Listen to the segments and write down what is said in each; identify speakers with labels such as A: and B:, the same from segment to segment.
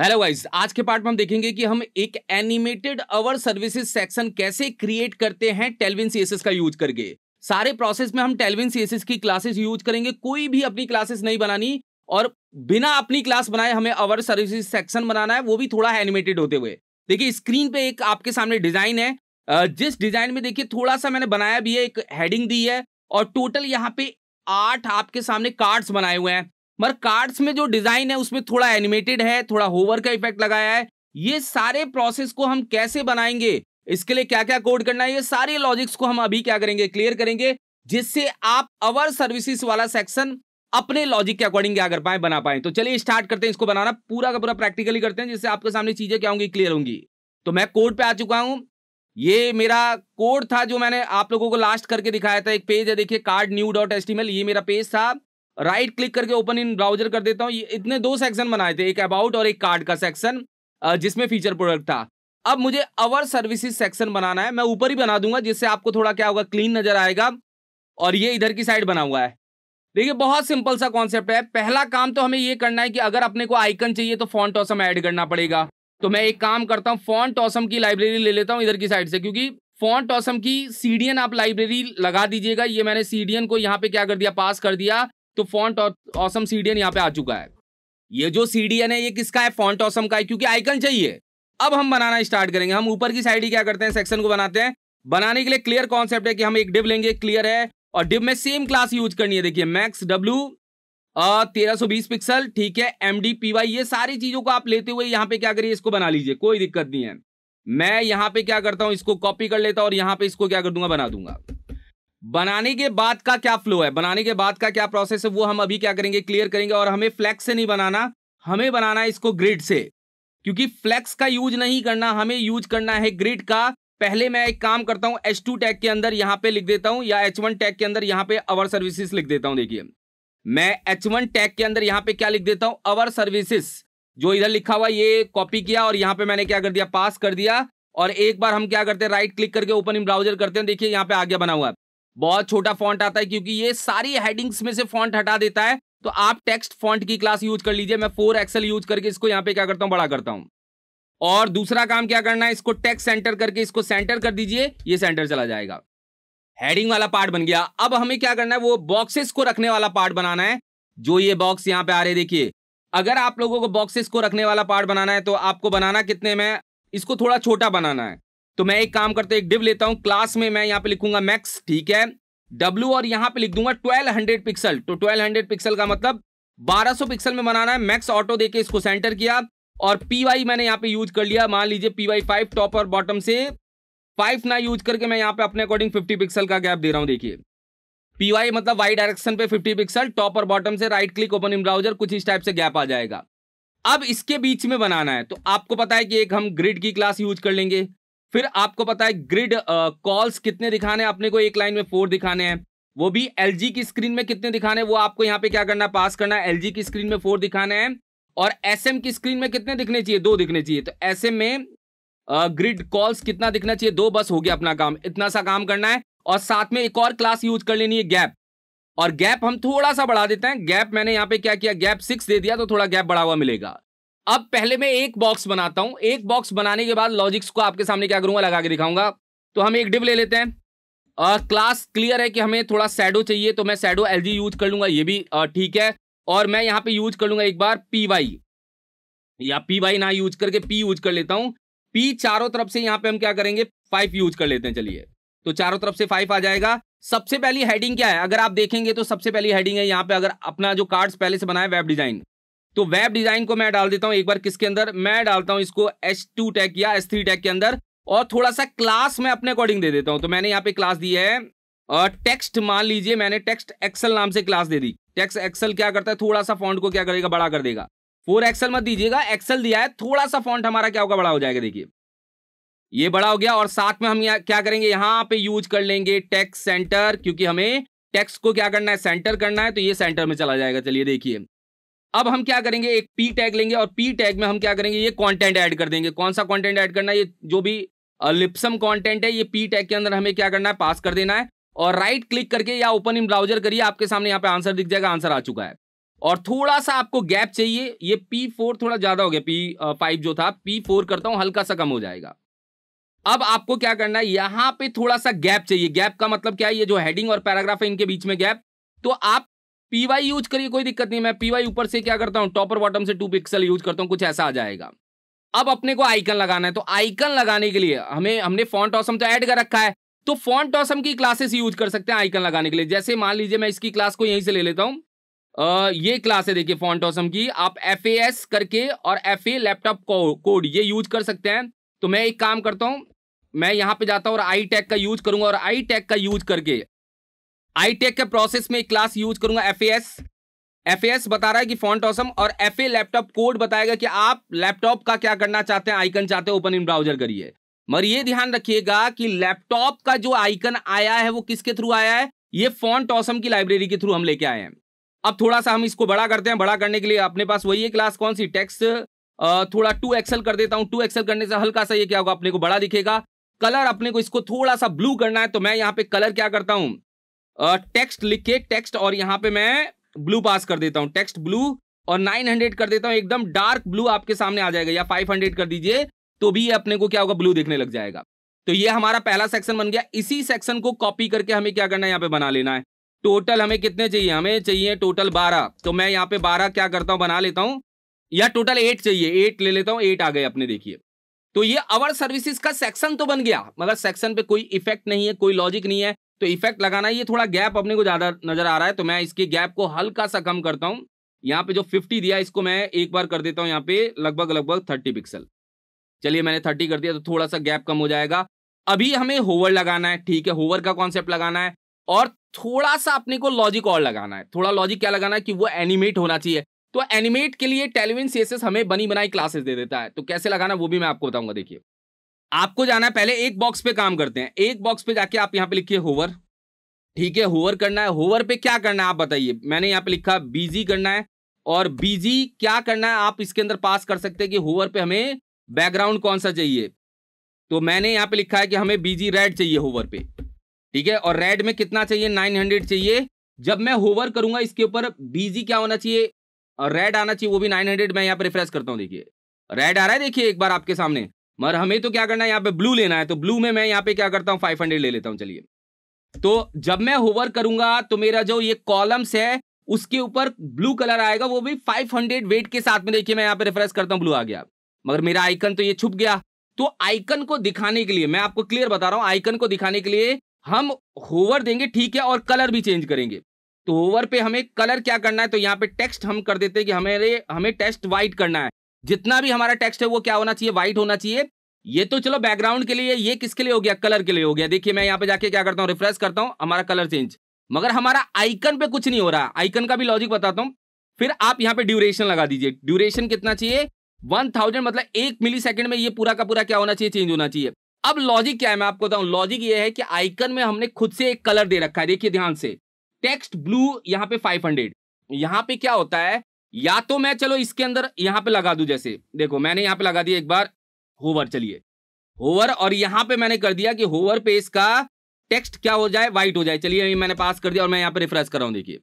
A: hello guys आज के part में हम देखेंगे कि हम एक एनिमेटेड अवर सर्विसेज सेक्शन कैसे क्रिएट करते हैं टेलविन सीएसएस का यूज करके सारे प्रोसेस में हम टेलविन सीएसएस की क्लासेस यूज करेंगे कोई भी अपनी क्लासेस नहीं बनानी और बिना अपनी क्लास बनाए हमें अवर सर्विसेज सेक्शन बनाना है वो भी थोड़ा एनिमेटेड होते हुए देखिए स्क्रीन पे एक आपके सामने डिजाइन है जिस डिजाइन में देखिए थोड़ा सा मैंने बनाया भी है एक हेडिंग दी है और टोटल यहाँ पे आठ आपके सामने कार्ड्स बनाए हुए हैं मगर कार्ड्स में जो डिजाइन है उसमें थोड़ा एनिमेटेड है थोड़ा होवर का इफेक्ट लगाया है ये सारे प्रोसेस को हम कैसे बनाएंगे इसके लिए क्या क्या कोड करना है ये सारे लॉजिक्स को हम अभी क्या करेंगे क्लियर करेंगे जिससे आप अवर सर्विसेज वाला सेक्शन अपने लॉजिक के अकॉर्डिंग क्या कर पाए बना पाए तो चलिए स्टार्ट करते हैं इसको बनाना पूरा का पूरा प्रैक्टिकली करते हैं जिससे आपके सामने चीजें क्या होंगी क्लियर होंगी तो मैं कोड पे आ चुका हूं ये मेरा कोड था जो मैंने आप लोगों को लास्ट करके दिखाया था एक पेज है देखिए कार्ड न्यू डॉट एस्टिमेल ये मेरा पेज था राइट क्लिक करके ओपन इन ब्राउजर कर देता हूँ इतने दो सेक्शन बनाए थे एक अबाउट और एक कार्ड का सेक्शन जिसमें फीचर प्रोडक्ट था अब मुझे अवर सर्विसेज सेक्शन बनाना है मैं ऊपर ही बना दूंगा जिससे आपको थोड़ा क्या होगा क्लीन नजर आएगा और ये इधर की साइड बना हुआ है देखिए बहुत सिंपल सा कॉन्सेप्ट है पहला काम तो हमें ये करना है कि अगर अपने को आइकन चाहिए तो फॉन्ट ऑसम ऐड करना पड़ेगा तो मैं एक काम करता हूँ फॉन्ट ऑसम की लाइब्रेरी ले लेता हूँ इधर की साइड से क्योंकि फॉन्ट ऑसम की सीडीएन आप लाइब्रेरी लगा दीजिएगा ये मैंने सीडीएन को यहाँ पे क्या कर दिया पास कर दिया तो फॉन्ट और ऑसम सीडीएन यहाँ पे आ चुका है ये जो सीडीएन है ये किसका है फॉन्ट ऑसम का है क्योंकि आइकन चाहिए अब हम बनाना स्टार्ट करेंगे हम ऊपर की साइड ही क्या करते हैं सेक्शन को बनाते हैं बनाने के लिए क्लियर कॉन्सेप्ट है कि हम एक डिब लेंगे क्लियर है और डिब में सेम क्लास यूज करनी है देखिए मैक्स डब्ल्यू तेरह सौ बीस पिक्सल ठीक है एम डी पी वाई ये सारी चीजों को आप लेते हुए यहाँ पे क्या करिए इसको बना लीजिए कोई दिक्कत नहीं है मैं यहाँ पे क्या करता हूँ इसको कॉपी कर लेता हूँ और यहाँ पे इसको क्या कर दूंगा बना दूंगा बनाने के बाद का क्या फ्लो है बनाने के बाद का क्या प्रोसेस है वो हम अभी क्या करेंगे क्लियर करेंगे और हमें फ्लैक्स से नहीं बनाना हमें बनाना है इसको ग्रिड से क्योंकि फ्लैक्स का यूज नहीं करना हमें यूज करना है ग्रिड का पहले मैं एक काम करता हूं एच टू टैग के अंदर यहां पे लिख देता हूं या एच वन टैग के अंदर यहां पे अवर सर्विसेज लिख देता हूं देखिए मैं एच वन टैग के अंदर यहां पे क्या लिख देता हूं अवर सर्विसेज जो इधर लिखा हुआ ये कॉपी किया और यहां पे मैंने क्या कर दिया पास कर दिया और एक बार हम क्या करते हैं राइट क्लिक करके ओपन इन ब्राउजर करते हैं देखिए यहाँ पे आगे बना हुआ है बहुत छोटा फॉन्ट आता है क्योंकि ये सारी हेडिंग्स में से फॉन्ट हटा देता है तो आप टेक्स्ट फॉन्ट की क्लास यूज कर लीजिए मैं फोर एक्सएल यूज करके इसको यहाँ पे क्या करता हूँ बड़ा करता हूँ और दूसरा काम क्या करना है इसको टेक्स सेंटर करके इसको सेंटर कर दीजिए ये सेंटर चला जाएगा हेडिंग वाला पार्ट बन गया अब हमें क्या करना है वो बॉक्सेस को रखने वाला पार्ट बनाना है जो ये बॉक्स यहाँ पे आ रहे देखिए अगर आप लोगों को बॉक्सेस को रखने वाला पार्ट बनाना है तो आपको बनाना कितने में इसको थोड़ा छोटा बनाना है तो मैं एक काम हूं एक डिव लेता हूं क्लास में मैं यहां पे लिखूंगा मैक्स ठीक है डब्ल्यू और यहां पे लिख दूंगा ट्वेल्व हंड्रेड पिक्सल तो ट्वेल्व हंड्रेड पिक्सल का मतलब बारह सौ पिक्सल में बनाना है मैक्स ऑटो देके इसको सेंटर किया और पीवाई मैंने यहां पे यूज कर लिया मान लीजिए पीवाई फाइव टॉप और बॉटम से फाइव ना यूज करके मैं यहां पे अपने अकॉर्डिंग फिफ्टी पिक्सल का गैप दे रहा हूं देखिए पीवाई मतलब वाई डायरेक्शन पे फिफ्टी पिक्सल टॉप और बॉटम से right click open in browser कुछ इस टाइप से गैप आ जाएगा अब इसके बीच में बनाना है तो आपको पता है कि एक हम ग्रिड की क्लास यूज कर लेंगे फिर आपको पता है ग्रिड कॉल्स कितने दिखाने हैं अपने को एक लाइन में फोर दिखाने हैं वो भी एल की स्क्रीन में कितने दिखाने वो आपको यहाँ पे क्या करना पास करना है एल की स्क्रीन में फोर दिखाने हैं और एस की स्क्रीन में कितने दिखने चाहिए दो दिखने चाहिए तो एस में ग्रिड कॉल्स कितना दिखना चाहिए दो बस हो गया अपना काम इतना सा काम करना है और साथ में एक और क्लास यूज कर लेनी है गैप और गैप हम थोड़ा सा बढ़ा देते हैं गैप मैंने यहाँ पे क्या किया गैप सिक्स दे दिया तो थोड़ा गैप बढ़ा हुआ मिलेगा अब पहले मैं एक बॉक्स बनाता हूं एक बॉक्स बनाने के बाद लॉजिक्स को आपके सामने क्या करूंगा लगा के दिखाऊंगा तो हम एक डिव ले लेते हैं क्लास क्लियर है कि हमें थोड़ा सैडो चाहिए तो मैं सैडो एल यूज कर लूंगा ये भी ठीक है और मैं यहाँ पे यूज कर लूंगा एक बार पी वाई या पी वाई ना यूज करके पी यूज कर लेता हूँ पी चारों तरफ से यहाँ पे हम क्या करेंगे फाइव यूज कर लेते हैं चलिए तो चारों तरफ से फाइव आ जाएगा सबसे पहली हेडिंग क्या है अगर आप देखेंगे तो सबसे पहली हेडिंग है यहाँ पे अगर अपना जो कार्ड्स पहले से बनाया वेब डिजाइन तो वेब डिजाइन को मैं डाल देता हूं एक बार किसके अंदर मैं डालता हूं इसको एच टू टैग या एस थ्री टैग के अंदर और थोड़ा सा क्लास मैं अपने अकॉर्डिंग दे देता हूं तो मैंने यहाँ पे क्लास दी है टेक्स्ट मान लीजिए मैंने टेक्स्ट एक्सेल नाम से क्लास दे दी टेक्स्ट एक्सेल क्या करता है थोड़ा सा फॉन्ट को क्या करेगा बड़ा कर देगा फोर एक्सेल मत दीजिएगा एक्सेल दिया है थोड़ा सा फॉन्ट हमारा क्या होगा बड़ा हो जाएगा देखिए ये बड़ा हो गया और साथ में हम क्या करेंगे यहां पे यूज कर लेंगे टेक्स सेंटर क्योंकि हमें टेक्स्ट को क्या करना है सेंटर करना है तो ये सेंटर में चला जाएगा चलिए देखिए अब हम क्या करेंगे एक पी टैग लेंगे और पी टैग में हम क्या करेंगे ये कंटेंट ऐड कर देंगे कौन सा कंटेंट ऐड करना है ये जो भी लिप्सम कंटेंट है ये पी टैग के अंदर हमें क्या करना है पास कर देना है और राइट क्लिक करके या ओपन इन ब्राउजर करिए आपके सामने यहाँ पे आंसर दिख जाएगा आंसर आ चुका है और थोड़ा सा आपको गैप चाहिए ये पी फोर थोड़ा ज्यादा हो गया पी फाइव जो था पी फोर करता हूँ हल्का सा कम हो जाएगा अब आपको क्या करना है यहाँ पे थोड़ा सा गैप चाहिए गैप का मतलब क्या है ये जो हेडिंग और पैराग्राफ है इनके बीच में गैप तो आप पीवाई यूज करिए कोई दिक्कत नहीं मैं पीवाई ऊपर से क्या करता हूँ टॉपर बॉटम से टू पिक्सल यूज करता हूँ कुछ ऐसा आ जाएगा अब अपने को आइकन लगाना है तो आइकन लगाने के लिए हमें हमने फॉन्ट ऑसम तो ऐड कर रखा है तो फॉन्ट ऑसम की क्लासेस यूज कर सकते हैं आइकन लगाने के लिए जैसे मान लीजिए मैं इसकी क्लास को यहीं से ले लेता हूँ ये क्लास है देखिए फॉन्ट ऑसम की आप एफ करके और एफ लैपटॉप कोड ये यूज कर सकते हैं तो मैं एक काम करता हूँ मैं यहाँ पे जाता हूँ और आई टैग का यूज करूंगा और आई टैग का यूज करके आईटेक e के प्रोसेस में एक क्लास यूज करूंगा एफ एफ बता रहा है कि फॉन्ट ऑसम और एफ लैपटॉप कोड बताएगा कि आप लैपटॉप का क्या करना चाहते हैं आइकन चाहते हैं ओपन इन ब्राउजर करिए मगर ये ध्यान रखिएगा कि लैपटॉप का जो आइकन आया है वो किसके थ्रू आया है ये फॉन्ट ऑसम की लाइब्रेरी के थ्रू हम लेके आए हैं अब थोड़ा सा हम इसको बड़ा करते हैं बड़ा करने के लिए अपने पास वही है क्लास कौन सी टेक्स थोड़ा टू एक्सल कर देता हूँ टू एक्सल करने से हल्का सा ये क्या होगा अपने को बड़ा दिखेगा कलर अपने को इसको थोड़ा सा ब्लू करना है तो मैं यहाँ पे कलर क्या करता हूँ टेक्स्ट लिख के टेक्स्ट और यहाँ पे मैं ब्लू पास कर देता हूँ टेक्स्ट ब्लू और 900 कर देता हूँ एकदम डार्क ब्लू आपके सामने आ जाएगा या 500 कर दीजिए तो भी अपने को क्या होगा ब्लू देखने लग जाएगा तो ये हमारा पहला सेक्शन बन गया इसी सेक्शन को कॉपी करके हमें क्या करना है यहाँ पे बना लेना है टोटल हमें कितने चाहिए हमें चाहिए टोटल बारह तो मैं यहाँ पे बारह क्या करता हूँ बना लेता हूँ या टोटल एट चाहिए एट ले लेता हूँ एट आ गए अपने देखिए तो ये अवर सर्विसेज का सेक्शन तो बन गया मगर मतलब सेक्शन पे कोई इफेक्ट नहीं है कोई लॉजिक नहीं है तो इफेक्ट लगाना ये थोड़ा गैप अपने को ज़्यादा नजर आ रहा है तो मैं इसके गैप को हल्का सा कम करता हूं यहाँ पे जो 50 दिया इसको मैं एक बार कर देता हूँ यहाँ पे लगभग लगभग 30 पिक्सल चलिए मैंने 30 कर दिया तो थोड़ा सा गैप कम हो जाएगा अभी हमें होवर लगाना है ठीक है होवर का कॉन्सेप्ट लगाना है और थोड़ा सा अपने को लॉजिक और लगाना है थोड़ा लॉजिक क्या लगाना है कि वो एनिमेट होना चाहिए तो एनिमेट के लिए टेलीविन सीएसएस हमें बनी बनाई क्लासेस दे देता है तो कैसे लगाना वो भी मैं आपको बताऊंगा देखिए आपको जाना है पहले एक बॉक्स पे काम करते हैं एक बॉक्स पे जाके आप यहाँ पे लिखिए होवर ठीक है होवर करना है होवर पे क्या करना है आप बताइए मैंने यहाँ पे लिखा बीजी करना है और बीजी क्या करना है आप इसके अंदर पास कर सकते हैं कि होवर पे हमें बैकग्राउंड कौन सा चाहिए तो मैंने यहाँ पे लिखा है कि हमें बीजी रेड चाहिए होवर पे ठीक है और रेड में कितना चाहिए नाइन हंड्रेड चाहिए जब मैं होवर करूंगा इसके ऊपर बीजी क्या होना चाहिए और रेड आना चाहिए वो भी नाइन हंड्रेड मैं यहाँ पे रिफ्रेश करता हूँ देखिए रेड आ रहा है देखिए एक बार आपके सामने मगर हमें तो क्या करना है यहाँ पे ब्लू लेना है तो ब्लू में मैं यहाँ पे क्या करता हूँ फाइव हंड्रेड ले लेता हूँ चलिए तो जब मैं होवर करूंगा तो मेरा जो ये कॉलम्स है उसके ऊपर ब्लू कलर आएगा वो भी 500 वेट के साथ में देखिए मैं यहाँ पे रेफरेंस करता हूँ ब्लू आ गया मगर मेरा आइकन तो ये छुप गया तो आइकन को दिखाने के लिए मैं आपको क्लियर बता रहा हूँ आइकन को दिखाने के लिए हम होवर देंगे ठीक है और कलर भी चेंज करेंगे तो होवर पे हमें कलर क्या करना है तो यहाँ पे टेक्स्ट हम कर देते हैं कि हमें हमें टेक्स्ट व्हाइट करना है जितना भी हमारा टेक्स्ट है वो क्या होना चाहिए व्हाइट होना चाहिए ये तो चलो बैकग्राउंड के लिए ये किसके लिए हो गया कलर के लिए हो गया देखिए मैं यहाँ पे जाके क्या करता हूँ रिफ्रेश करता हूँ हमारा कलर चेंज मगर हमारा आइकन पे कुछ नहीं हो रहा आइकन का भी लॉजिक बताता हूँ फिर आप यहाँ पे ड्यूरेशन लगा दीजिए ड्यूरेशन कितना चाहिए वन थाउजेंड मतलब एक मिली सेकेंड में ये पूरा का पूरा क्या होना चाहिए चेंज होना चाहिए अब लॉजिक क्या है मैं आपको बताऊँ लॉजिक ये है कि आइकन में हमने खुद से एक कलर दे रखा है देखिए ध्यान से टेक्स्ट ब्लू यहाँ पे हंड्रेड यहाँ पे क्या होता है या तो मैं चलो इसके अंदर यहां पे लगा दू जैसे देखो मैंने यहां पे लगा दिया एक बार होवर चलिए होवर और यहां पे मैंने कर दिया कि होवर पे इसका टेक्स्ट क्या हो जाए व्हाइट हो जाए चलिए मैंने पास कर दिया और मैं यहां पे रिफ्रेश कर रहा हूं देखिए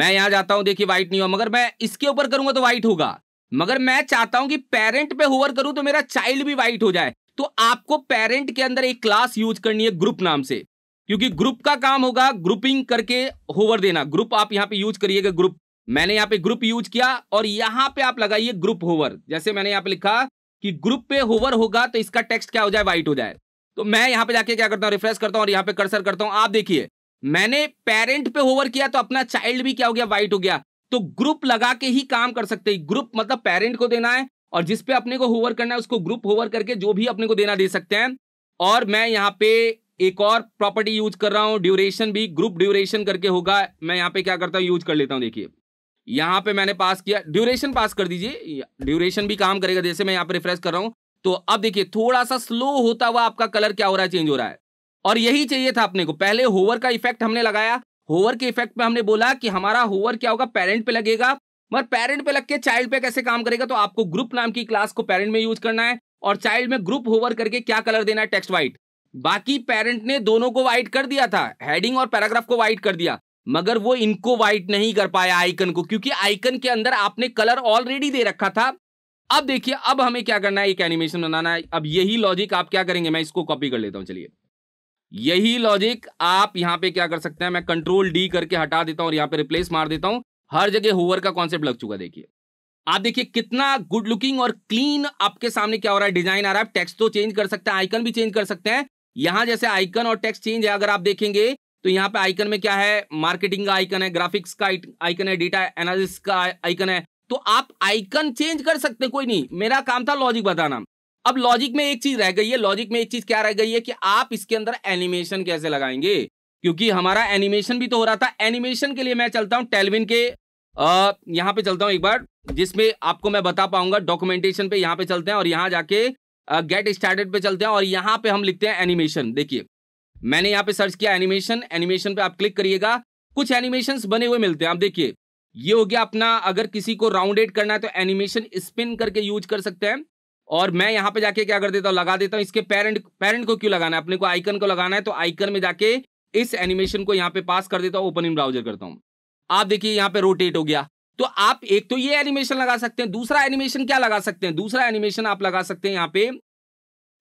A: मैं यहां जाता हूं देखिए व्हाइट नहीं हुआ मगर मैं इसके ऊपर करूंगा तो व्हाइट होगा मगर मैं चाहता हूं कि पेरेंट पे होवर करूं तो मेरा चाइल्ड भी व्हाइट हो जाए तो आपको पेरेंट के अंदर एक क्लास यूज करनी है ग्रुप नाम से क्योंकि ग्रुप का काम होगा ग्रुपिंग करके होवर देना ग्रुप आप यहां पे यूज करिएगा ग्रुप मैंने यहाँ पे ग्रुप यूज किया और यहाँ पे आप लगाइए ग्रुप होवर जैसे मैंने यहाँ पे लिखा कि ग्रुप पे होवर होगा तो इसका टेक्स्ट क्या हो जाए व्हाइट हो जाए तो मैं यहाँ पे जाके क्या करता हूँ रिफ्रेश करता हूँ और यहाँ पे कर्सर करता हूँ आप देखिए मैंने पेरेंट पे होवर किया तो अपना चाइल्ड भी क्या हो गया व्हाइट हो गया तो ग्रुप लगा के ही काम कर सकते हैं ग्रुप मतलब पेरेंट को देना है और जिसपे अपने को होवर करना है उसको ग्रुप होवर करके जो भी अपने को देना दे सकते हैं और मैं यहाँ पे एक और प्रॉपर्टी यूज कर रहा हूँ ड्यूरेशन भी ग्रुप ड्यूरेशन करके होगा मैं यहाँ पे क्या करता हूँ यूज कर लेता हूँ देखिए यहाँ पे मैंने पास किया ड्यूरेशन पास कर दीजिए ड्यूरेशन भी काम करेगा जैसे मैं यहाँ पे रिफ्रेश कर रहा हूँ तो अब देखिए थोड़ा सा स्लो होता हुआ आपका कलर क्या हो रहा है चेंज हो रहा है और यही चाहिए था अपने को पहले होवर का इफेक्ट हमने लगाया होवर के इफेक्ट पे हमने बोला कि हमारा होवर क्या होगा पेरेंट पे लगेगा मगर पेरेंट पे लग के चाइल्ड पे कैसे काम करेगा तो आपको ग्रुप नाम की क्लास को पेरेंट में यूज करना है और चाइल्ड में ग्रुप होवर करके क्या कलर देना है टेक्स्ट व्हाइट बाकी पेरेंट ने दोनों को व्हाइट कर दिया था हेडिंग और पैराग्राफ को व्हाइट कर दिया मगर वो इनको वाइट नहीं कर पाया आइकन को क्योंकि आइकन के अंदर आपने कलर ऑलरेडी दे रखा था अब देखिए अब हमें क्या करना है एक एनिमेशन बनाना है अब यही लॉजिक आप क्या करेंगे मैं इसको कॉपी कर लेता हूं चलिए यही लॉजिक आप यहां पे क्या कर सकते हैं मैं कंट्रोल डी करके हटा देता हूं और यहां पे रिप्लेस मार देता हूं हर जगह होवर का कॉन्सेप्ट लग चुका देखिए आप देखिए कितना गुड लुकिंग और क्लीन आपके सामने क्या हो रहा है डिजाइन आ रहा है टेक्स्ट तो चेंज कर सकते हैं आइकन भी चेंज कर सकते हैं यहां जैसे आइकन और टेक्स्ट चेंज है अगर आप देखेंगे तो यहाँ पे आइकन में क्या है मार्केटिंग का आइकन है ग्राफिक्स का आइकन है डेटा एनालिसिस का आइकन है तो आप आइकन चेंज कर सकते हैं कोई नहीं मेरा काम था लॉजिक बताना अब लॉजिक में एक चीज रह गई है लॉजिक में एक चीज क्या रह गई है कि आप इसके अंदर एनिमेशन कैसे लगाएंगे क्योंकि हमारा एनिमेशन भी तो हो रहा था एनिमेशन के लिए मैं चलता हूँ टेलविन के यहाँ पे चलता हूं एक बार जिसमें आपको मैं बता पाऊंगा डॉक्यूमेंटेशन पे यहाँ पे चलते हैं और यहाँ जाके गेट स्टार्टेड पे चलते हैं और यहाँ पे हम लिखते हैं एनिमेशन देखिए मैंने यहाँ पे सर्च किया एनिमेशन एनिमेशन पे आप क्लिक करिएगा कुछ एनिमेशन बने हुए मिलते हैं आप देखिए ये हो गया अपना अगर किसी को राउंडेड करना है तो एनिमेशन स्पिन करके यूज कर सकते हैं और मैं यहाँ पे जाके क्या कर देता हूँ लगा देता हूँ इसके पेरेंट पेरेंट को क्यों लगाना है अपने को आइकन को लगाना है तो आइकन में जाके इस एनिमेशन को यहाँ पे पास कर देता हूँ ओपन इन ब्राउजर करता हूँ आप देखिए यहाँ पे रोटेट हो गया तो आप एक तो ये एनिमेशन लगा सकते हैं दूसरा एनिमेशन क्या लगा सकते हैं दूसरा एनिमेशन आप लगा सकते हैं यहाँ पे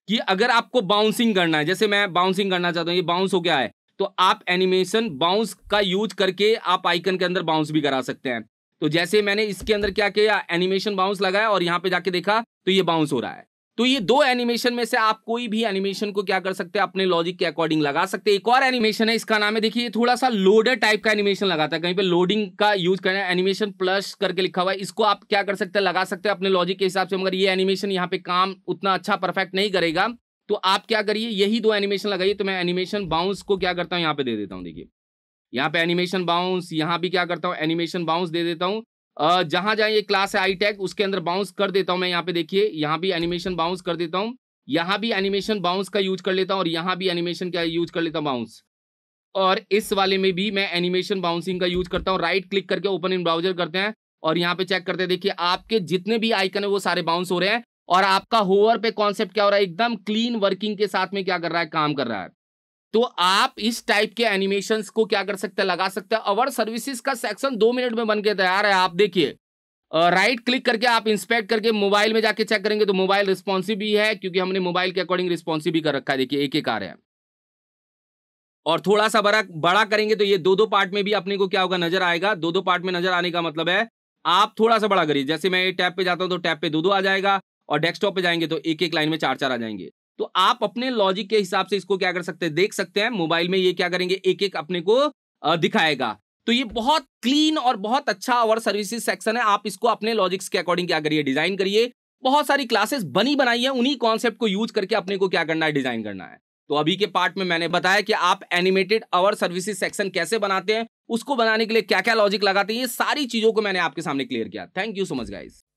A: कि अगर आपको बाउंसिंग करना है जैसे मैं बाउंसिंग करना चाहता हूँ ये बाउंस हो गया है तो आप एनिमेशन बाउंस का यूज करके आप आइकन के अंदर बाउंस भी करा सकते हैं तो जैसे मैंने इसके अंदर क्या किया एनिमेशन बाउंस लगाया और यहाँ पे जाके देखा तो ये बाउंस हो रहा है तो ये दो एनिमेशन में से आप कोई भी एनिमेशन को क्या कर सकते हैं अपने लॉजिक के अकॉर्डिंग लगा सकते हैं एक और एनिमेशन है इसका नाम है देखिए थोड़ा सा लोडर टाइप का एनिमेशन लगाता है कहीं पे लोडिंग का यूज करना है एनिमेशन प्लस करके लिखा हुआ है इसको आप क्या कर सकते हैं लगा सकते हैं अपने लॉजिक के हिसाब से मगर ये एनिमेशन यहाँ पे काम उतना अच्छा परफेक्ट नहीं करेगा तो आप क्या करिए यही दो एनिमेशन लगाइए तो मैं एनिमेशन बाउंस को क्या करता हूँ यहाँ पे दे देता हूँ देखिए यहाँ पे एनिमेशन बाउंस यहाँ भी क्या करता हूँ एनिमेशन बाउंस दे देता हूँ जहां जहां ये क्लास है आई टैग उसके अंदर बाउंस कर देता हूं मैं यहाँ पे देखिए यहाँ भी एनिमेशन बाउंस कर देता हूँ यहाँ भी एनिमेशन बाउंस का यूज कर लेता हूँ और यहाँ भी एनिमेशन का यूज कर लेता हूँ बाउंस और इस वाले में भी मैं एनिमेशन बाउंसिंग का यूज करता हूँ राइट क्लिक करके ओपन इन ब्राउजर करते हैं और यहाँ पे चेक करते हैं देखिए आपके जितने भी आइकन है वो सारे बाउंस हो रहे हैं और आपका होवर पे कॉन्सेप्ट क्या हो रहा है एकदम क्लीन वर्किंग के साथ में क्या कर रहा है काम कर रहा है तो आप इस टाइप के एनिमेशन को क्या कर सकते हैं लगा सकते हैं अवर सर्विसेज का सेक्शन दो मिनट में बन के तैयार है आप देखिए राइट क्लिक करके आप इंस्पेक्ट करके मोबाइल में जाके चेक करेंगे तो मोबाइल रिस्पॉन्सिव भी है क्योंकि हमने मोबाइल के अकॉर्डिंग रिस्पॉन्सिव भी कर रखा है देखिए एक एक आ रहा है और थोड़ा सा बड़ा बड़ा करेंगे तो ये दो दो पार्ट में भी अपने को क्या होगा नजर आएगा दो दो पार्ट में नजर आने का मतलब है आप थोड़ा सा बड़ा करिए जैसे मैं टैप पे जाता हूँ तो टैप पे दो दो आ जाएगा और डेस्कटॉप पे जाएंगे तो एक एक लाइन में चार चार आ जाएंगे तो आप अपने लॉजिक के हिसाब से इसको क्या कर सकते हैं देख सकते हैं मोबाइल में ये क्या करेंगे एक एक अपने को दिखाएगा तो ये बहुत क्लीन और बहुत अच्छा और सर्विसेज सेक्शन है आप इसको अपने लॉजिक्स के अकॉर्डिंग क्या करिए डिजाइन करिए बहुत सारी क्लासेस बनी बनाई है उन्हीं कॉन्सेप्ट को यूज करके अपने को क्या करना है डिजाइन करना है तो अभी के पार्ट में मैंने बताया कि आप एनिमेटेड अवर सर्विसेज सेक्शन कैसे बनाते हैं उसको बनाने के लिए क्या क्या लॉजिक लगाते हैं ये सारी चीजों को मैंने आपके सामने क्लियर किया thank you so much guys